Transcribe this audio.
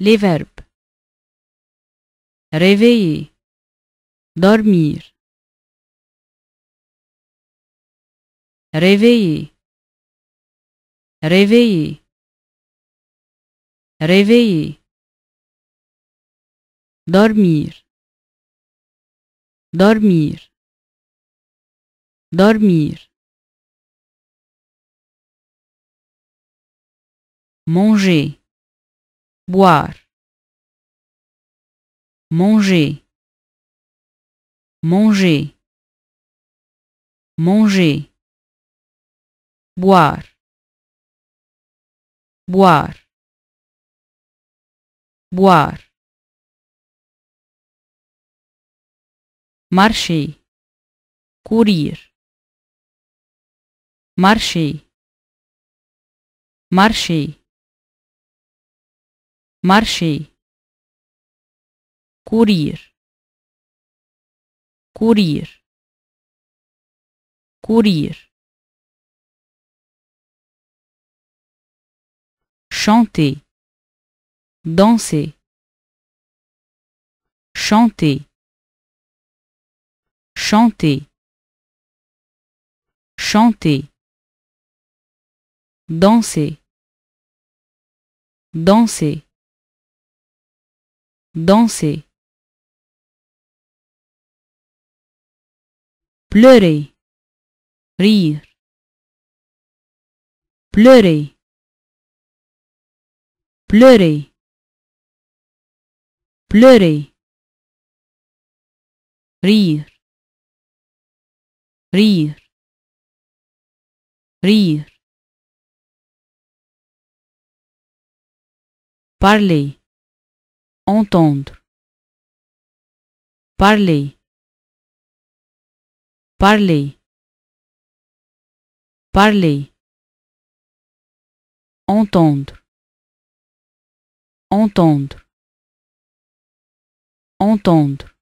Les verbes réveiller, dormir, réveiller, réveiller, réveiller, dormir, dormir, dormir. Manger boire, manger, manger, manger, boire, boire, boire, marcher, courir, marcher, marcher marcher courir courir courir chanter danser chanter chanter chanter danser danser danser, pleurer, rire, pleurer, pleurer, pleurer, rire, rire, rire, parler, entendre, parler, parler, parler, entendre, entendre, entendre.